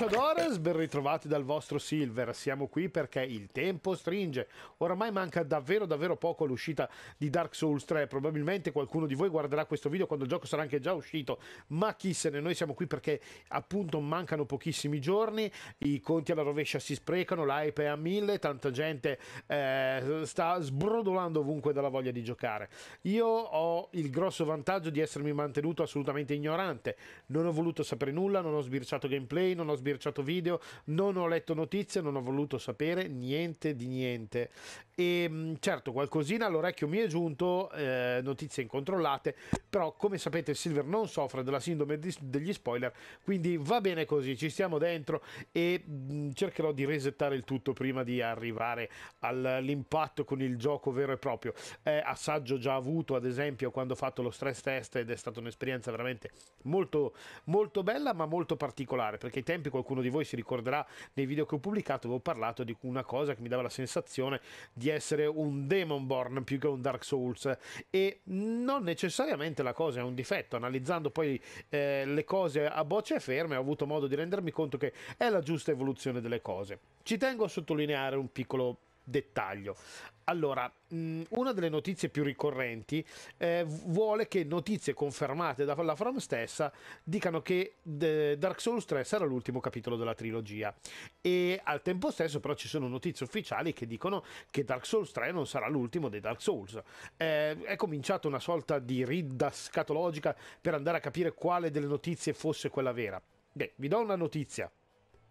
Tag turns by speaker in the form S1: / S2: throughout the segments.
S1: Ciadores, ben ritrovati dal vostro Silver. Siamo qui perché il tempo stringe. Oramai manca davvero davvero poco all'uscita di Dark Souls 3. Probabilmente qualcuno di voi guarderà questo video quando il gioco sarà anche già uscito, ma chi se ne noi siamo qui perché appunto mancano pochissimi giorni, i conti alla rovescia si sprecano, l'hype è a mille, tanta gente eh, sta sbrodolando ovunque dalla voglia di giocare. Io ho il grosso vantaggio di essermi mantenuto assolutamente ignorante. Non ho voluto sapere nulla, non ho sbirciato gameplay, non ho sbirciato sbirciato video, non ho letto notizie, non ho voluto sapere niente di niente. E ehm, certo, qualcosina all'orecchio mi è giunto, eh, notizie incontrollate, però come sapete Silver non soffre della sindrome di, degli spoiler, quindi va bene così, ci stiamo dentro e mh, mm, cercherò di resettare il tutto prima di arrivare all'impatto con il gioco vero e proprio. Eh, assaggio già avuto, ad esempio, quando ho fatto lo stress test ed è stata un'esperienza veramente molto, molto bella ma molto particolare, perché i tempi qualcuno di voi si ricorderà nei video che ho pubblicato, avevo parlato di una cosa che mi dava la sensazione di essere un Demonborn più che un Dark Souls e non necessariamente la cosa è un difetto, analizzando poi eh, le cose a bocce ferme ho avuto modo di rendermi conto che è la giusta evoluzione delle cose. Ci tengo a sottolineare un piccolo dettaglio. Allora, una delle notizie più ricorrenti eh, vuole che notizie confermate dalla From stessa dicano che The Dark Souls 3 sarà l'ultimo capitolo della trilogia e al tempo stesso però ci sono notizie ufficiali che dicono che Dark Souls 3 non sarà l'ultimo dei Dark Souls. Eh, è cominciata una sorta di ridda scatologica per andare a capire quale delle notizie fosse quella vera. Beh, vi do una notizia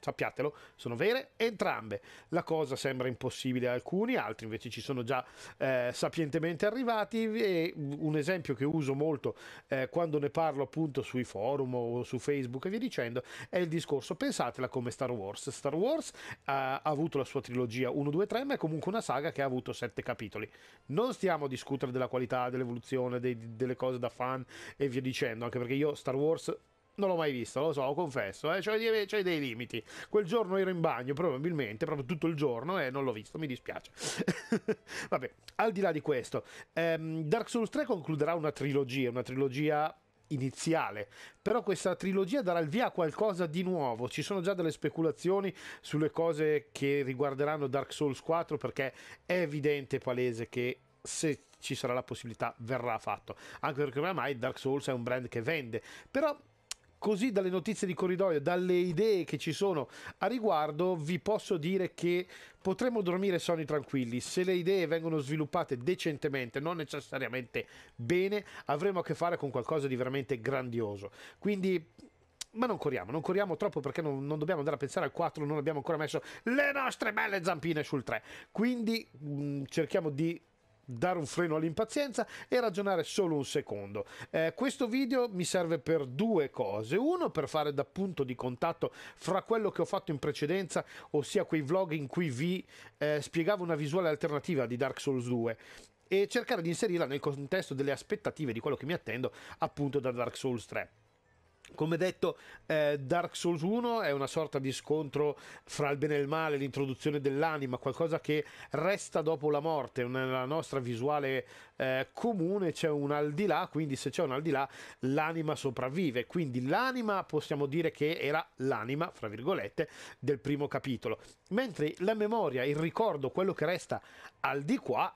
S1: sappiatelo, sono vere entrambe. La cosa sembra impossibile a alcuni, altri invece ci sono già eh, sapientemente arrivati e un esempio che uso molto eh, quando ne parlo appunto sui forum o su Facebook e via dicendo è il discorso pensatela come Star Wars. Star Wars eh, ha avuto la sua trilogia 1, 2, 3 ma è comunque una saga che ha avuto 7 capitoli. Non stiamo a discutere della qualità, dell'evoluzione, dei, delle cose da fan e via dicendo, anche perché io Star Wars non l'ho mai visto, lo so, lo confesso, eh, c'hai, c'hai dei limiti. Quel giorno ero in bagno, probabilmente, proprio tutto il giorno, e eh, non l'ho visto, mi dispiace. Vabbè, al di là di questo, ehm, Dark Souls 3 concluderà una trilogia, una trilogia iniziale. Però questa trilogia darà il via a qualcosa di nuovo. Ci sono già delle speculazioni sulle cose che riguarderanno Dark Souls 4 perché è evidente e palese che se ci sarà la possibilità verrà fatto. Anche perché oramai Dark Souls è un brand che vende. Però così dalle notizie di corridoio, dalle idee che ci sono a riguardo, vi posso dire che potremo dormire sonni tranquilli. Se le idee vengono sviluppate decentemente, non necessariamente bene, avremo a che fare con qualcosa di veramente grandioso. Quindi ma non corriamo, non corriamo troppo perché non, non, dobbiamo andare a pensare al 4, non abbiamo ancora messo le nostre belle zampine sul 3. Quindi mh, mm, cerchiamo di dare un freno all'impazienza e ragionare solo un secondo. Eh, questo video mi serve per due cose. Uno, per fare da punto di contatto fra quello che ho fatto in precedenza, ossia quei vlog in cui vi eh, spiegavo una visuale alternativa di Dark Souls 2 e cercare di inserirla nel contesto delle aspettative di quello che mi attendo appunto da Dark Souls 3. Come detto, eh, Dark Souls 1 è una sorta di scontro fra il bene e il male, l'introduzione dell'anima, qualcosa che resta dopo la morte. Nella nostra visuale eh, comune c'è un al di là, quindi se c'è un al di là l'anima sopravvive. Quindi l'anima possiamo dire che era l'anima, fra virgolette, del primo capitolo. Mentre la memoria, il ricordo, quello che resta al di qua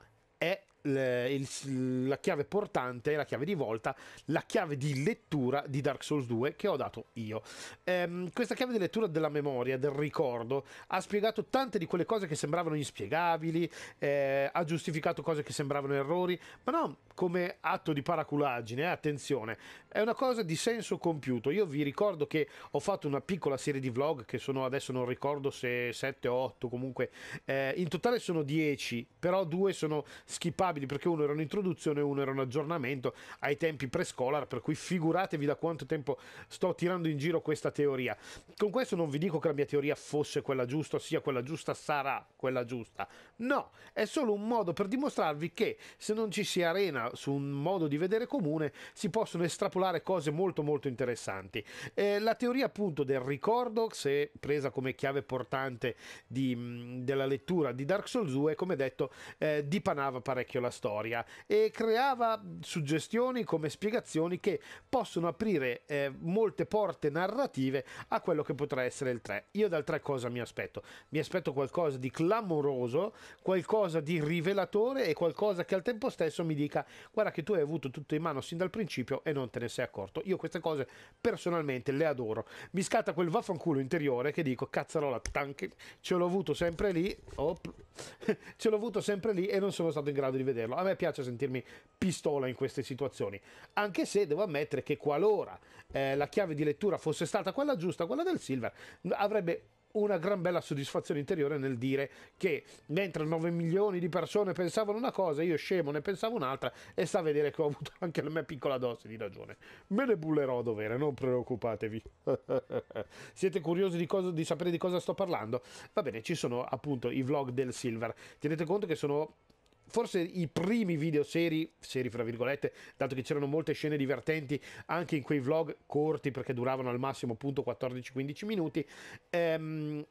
S1: la chiave portante, la chiave di volta, la chiave di lettura di Dark Souls 2 che ho dato io. Ehm, questa chiave di lettura della memoria, del ricordo, ha spiegato tante di quelle cose che sembravano inspiegabili, eh, ha giustificato cose che sembravano errori, ma non come atto di paraculaggine, eh, attenzione, è una cosa di senso compiuto. Io vi ricordo che ho fatto una piccola serie di vlog che sono adesso non ricordo se 7 o 8, comunque eh, in totale sono 10, però due sono skippabili probabili perché uno era un'introduzione e uno era un aggiornamento ai tempi pre scholar per cui figuratevi da quanto tempo sto tirando in giro questa teoria. Con questo non vi dico che la mia teoria fosse quella giusta, sia quella giusta sarà quella giusta. No, è solo un modo per dimostrarvi che se non ci si arena su un modo di vedere comune si possono estrapolare cose molto molto interessanti. Eh, la teoria appunto del ricordo, se presa come chiave portante di, della lettura di Dark Souls 2, come detto, eh, dipanava parecchio la storia e creava suggestioni come spiegazioni che possono aprire eh, molte porte narrative a quello che potrà essere il 3. Io dal 3 cosa mi aspetto? Mi aspetto qualcosa di clamoroso, qualcosa di rivelatore e qualcosa che al tempo stesso mi dica guarda che tu hai avuto tutto in mano sin dal principio e non te ne sei accorto. Io queste cose personalmente le adoro. Mi scatta quel vaffanculo interiore che dico cazzarola tank, ce l'ho avuto sempre lì, oh, ce l'ho avuto sempre lì e non sono stato in grado di vederlo. A me piace sentirmi pistola in queste situazioni, anche se devo ammettere che qualora eh, la chiave di lettura fosse stata quella giusta, quella del Silver, avrebbe una gran bella soddisfazione interiore nel dire che mentre 9 milioni di persone pensavano una cosa, io scemo ne pensavo un'altra e sta a vedere che ho avuto anche la mia piccola dose di ragione. Me ne bullerò a dovere, non preoccupatevi. Siete curiosi di, cosa, di sapere di cosa sto parlando? Va bene, ci sono appunto i vlog del Silver. Tenete conto che sono forse i primi video seri, seri fra virgolette, dato che c'erano molte scene divertenti anche in quei vlog corti perché duravano al massimo appunto 14-15 minuti, ehm,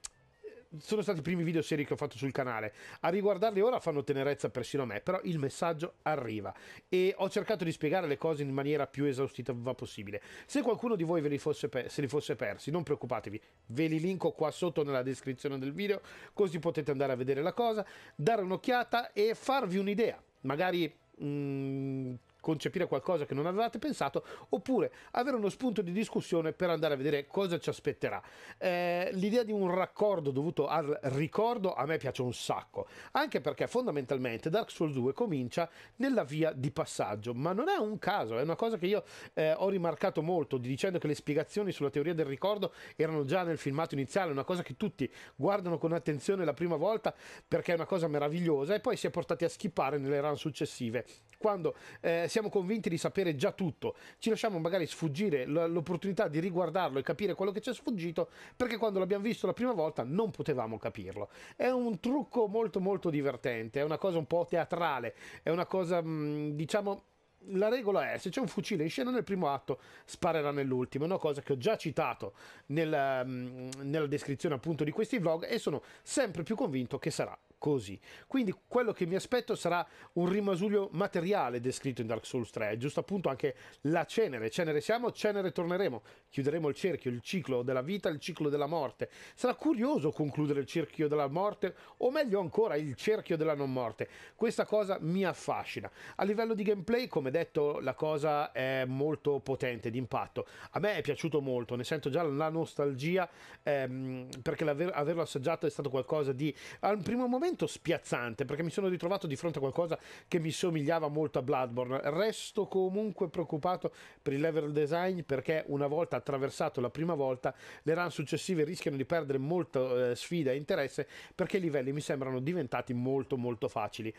S1: sono stati i primi video seri che ho fatto sul canale. A riguardarli ora fanno tenerezza persino a me, però il messaggio arriva e ho cercato di spiegare le cose in maniera più esaustiva possibile. Se qualcuno di voi ve li fosse, pe- li fosse persi, non preoccupatevi, ve li linko qua sotto nella descrizione del video, così potete andare a vedere la cosa, dare un'occhiata e farvi un'idea. Magari mh, mm, concepire qualcosa che non avevate pensato, oppure avere uno spunto di discussione per andare a vedere cosa ci aspetterà. Eh, l'idea di un raccordo dovuto al ricordo a me piace un sacco, anche perché fondamentalmente Dark Souls 2 comincia nella via di passaggio, ma non è un caso, è una cosa che io eh, ho rimarcato molto dicendo che le spiegazioni sulla teoria del ricordo erano già nel filmato iniziale, una cosa che tutti guardano con attenzione la prima volta perché è una cosa meravigliosa e poi si è portati a schippare nelle run successive quando eh, siamo convinti di sapere già tutto, ci lasciamo magari sfuggire l'opportunità di riguardarlo e capire quello che ci è sfuggito, perché quando l'abbiamo visto la prima volta non potevamo capirlo. È un trucco molto molto divertente, è una cosa un po' teatrale, è una cosa mh, mm, diciamo la regola è se c'è un fucile in scena nel primo atto sparerà nell'ultimo, è una cosa che ho già citato nella, mm, nella descrizione appunto di questi vlog e sono sempre più convinto che sarà così. Quindi quello che mi aspetto sarà un rimasuglio materiale descritto in Dark Souls 3, giusto appunto anche la cenere, cenere siamo, cenere torneremo, chiuderemo il cerchio, il ciclo della vita, il ciclo della morte. Sarà curioso concludere il cerchio della morte o meglio ancora il cerchio della non morte. Questa cosa mi affascina. A livello di gameplay, come detto, la cosa è molto potente, d'impatto. A me è piaciuto molto, ne sento già la nostalgia ehm, perché averlo assaggiato è stato qualcosa di al primo momento momento spiazzante perché mi sono ritrovato di fronte a qualcosa che mi somigliava molto a Bloodborne. Resto comunque preoccupato per il level design perché una volta attraversato la prima volta le run successive rischiano di perdere molta eh, sfida e interesse perché i livelli mi sembrano diventati molto molto facili.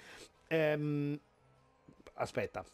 S1: Ehm, aspetta,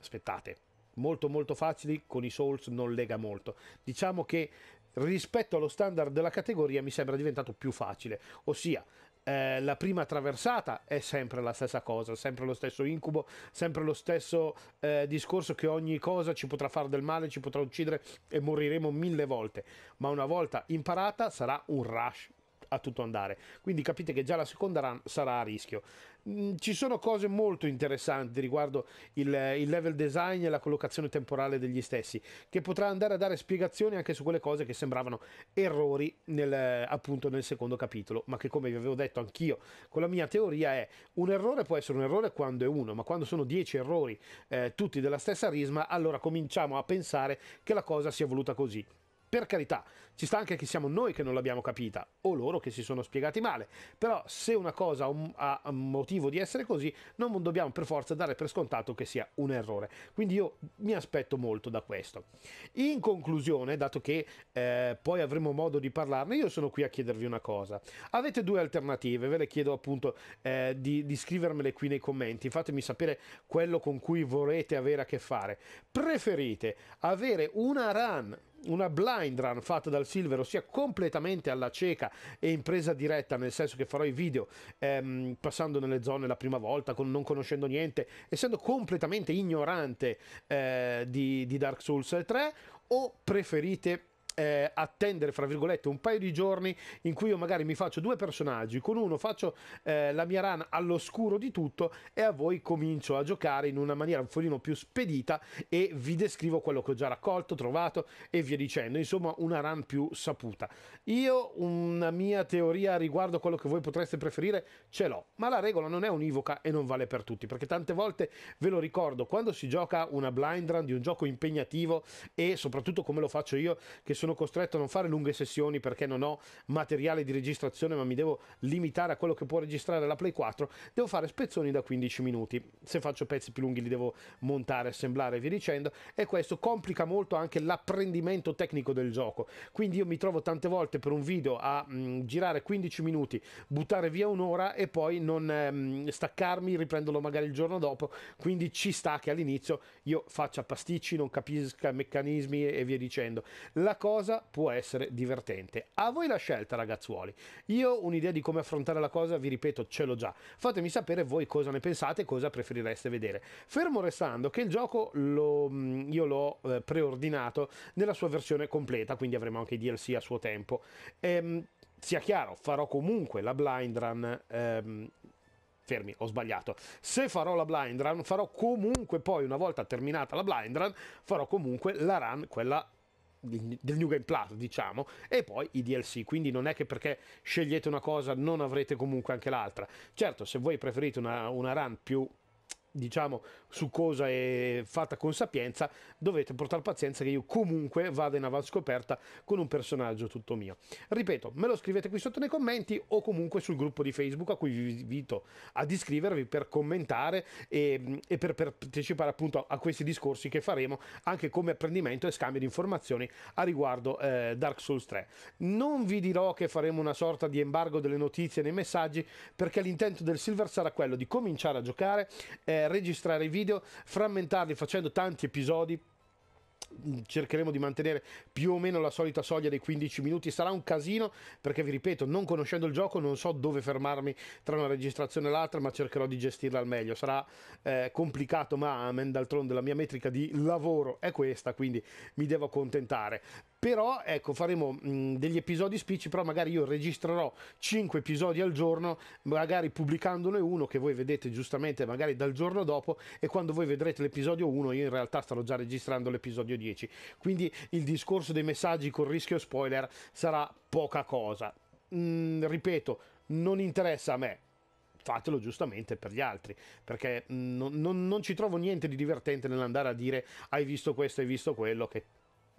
S1: aspettate. Molto molto facili con i Souls non lega molto. Diciamo che rispetto allo standard della categoria mi sembra diventato più facile, ossia eh, la prima traversata è sempre la stessa cosa, sempre lo stesso incubo, sempre lo stesso eh, discorso che ogni cosa ci potrà fare del male, ci potrà uccidere e moriremo mille volte, ma una volta imparata sarà un rush a tutto andare. Quindi capite che già la seconda run sarà a rischio. Mm, ci sono cose molto interessanti riguardo il, il, level design e la collocazione temporale degli stessi, che potrà andare a dare spiegazioni anche su quelle cose che sembravano errori nel, appunto nel secondo capitolo, ma che come vi avevo detto anch'io con la mia teoria è un errore può essere un errore quando è uno, ma quando sono dieci errori eh, tutti della stessa risma, allora cominciamo a pensare che la cosa sia voluta così. Per carità, ci sta anche che siamo noi che non l'abbiamo capita o loro che si sono spiegati male, però se una cosa ha motivo di essere così, non dobbiamo per forza dare per scontato che sia un errore. Quindi io mi aspetto molto da questo. In conclusione, dato che eh, poi avremo modo di parlarne, io sono qui a chiedervi una cosa. Avete due alternative, ve le chiedo appunto eh, di, di scrivermele qui nei commenti, fatemi sapere quello con cui vorrete avere a che fare. Preferite avere una run una blind run fatta dal Silver, ossia completamente alla cieca e in presa diretta, nel senso che farò i video ehm, passando nelle zone la prima volta, con, non conoscendo niente, essendo completamente ignorante eh, di, di Dark Souls 3, o preferite eh, attendere, fra virgolette, un paio di giorni in cui io magari mi faccio due personaggi, con uno faccio eh, la mia run all'oscuro di tutto e a voi comincio a giocare in una maniera un pochino più spedita e vi descrivo quello che ho già raccolto, trovato e via dicendo, insomma una run più saputa. Io una mia teoria riguardo a quello che voi potreste preferire ce l'ho, ma la regola non è univoca e non vale per tutti, perché tante volte ve lo ricordo, quando si gioca una blind run di un gioco impegnativo e soprattutto come lo faccio io, che sono costretto a non fare lunghe sessioni perché non ho materiale di registrazione ma mi devo limitare a quello che può registrare la Play 4, devo fare spezzoni da 15 minuti. Se faccio pezzi più lunghi li devo montare, assemblare e via dicendo e questo complica molto anche l'apprendimento tecnico del gioco. Quindi io mi trovo tante volte per un video a mh, mm, girare 15 minuti, buttare via un'ora e poi non mh, ehm, staccarmi, riprendolo magari il giorno dopo, quindi ci sta che all'inizio io faccia pasticci, non capisca meccanismi e via dicendo. La cosa cosa può essere divertente. A voi la scelta, ragazzuoli. Io un'idea di come affrontare la cosa, vi ripeto, ce l'ho già. Fatemi sapere voi cosa ne pensate e cosa preferireste vedere. Fermo restando che il gioco lo, mm, io l'ho eh, preordinato nella sua versione completa, quindi avremo anche i DLC a suo tempo. Ehm, sia chiaro, farò comunque la blind run. Ehm, fermi, ho sbagliato. Se farò la blind run, farò comunque poi, una volta terminata la blind run, farò comunque la run, quella del New Game Plus, diciamo, e poi i DLC. Quindi non è che perché scegliete una cosa non avrete comunque anche l'altra. Certo, se voi preferite una, una run più diciamo su cosa è fatta con sapienza dovete portare pazienza che io comunque vada in avanscoperta con un personaggio tutto mio ripeto me lo scrivete qui sotto nei commenti o comunque sul gruppo di facebook a cui vi invito ad iscrivervi per commentare e, e per, partecipare appunto a, a, questi discorsi che faremo anche come apprendimento e scambio di informazioni a riguardo eh, Dark Souls 3 non vi dirò che faremo una sorta di embargo delle notizie nei messaggi perché l'intento del Silver sarà quello di cominciare a giocare eh, registrare i video, frammentarli facendo tanti episodi cercheremo di mantenere più o meno la solita soglia dei 15 minuti sarà un casino perché vi ripeto non conoscendo il gioco non so dove fermarmi tra una registrazione e l'altra ma cercherò di gestirla al meglio sarà eh, complicato ma amen d'altronde la mia metrica di lavoro è questa quindi mi devo accontentare però ecco faremo mh, mm, degli episodi spicci però magari io registrerò 5 episodi al giorno magari pubblicandone uno che voi vedete giustamente magari dal giorno dopo e quando voi vedrete l'episodio 1 io in realtà starò già registrando l'episodio 10 quindi il discorso dei messaggi con rischio spoiler sarà poca cosa mm, ripeto non interessa a me fatelo giustamente per gli altri, perché mm, non, non, non, ci trovo niente di divertente nell'andare a dire hai visto questo, hai visto quello, che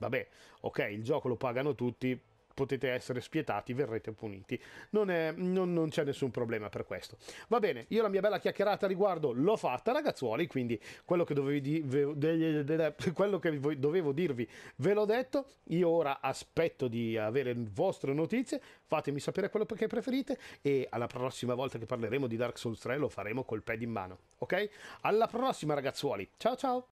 S1: vabbè, ok, il gioco lo pagano tutti, potete essere spietati, verrete puniti. Non, è, non, non, c'è nessun problema per questo. Va bene, io la mia bella chiacchierata a riguardo l'ho fatta, ragazzuoli, quindi quello che, di, quello che dovevo dirvi ve l'ho detto. Io ora aspetto di avere vostre notizie, fatemi sapere quello che preferite e alla prossima volta che parleremo di Dark Souls 3 lo faremo col pad in mano, ok? Alla prossima ragazzuoli, ciao ciao!